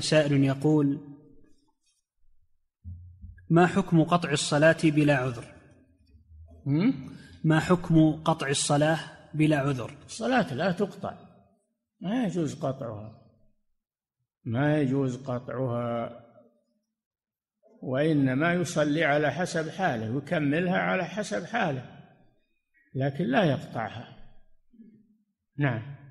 سائل يقول ما حكم قطع الصلاة بلا عذر ما حكم قطع الصلاة بلا عذر الصلاة لا تقطع ما يجوز قطعها ما يجوز قطعها وإنما يصلي على حسب حاله ويكملها على حسب حاله لكن لا يقطعها نعم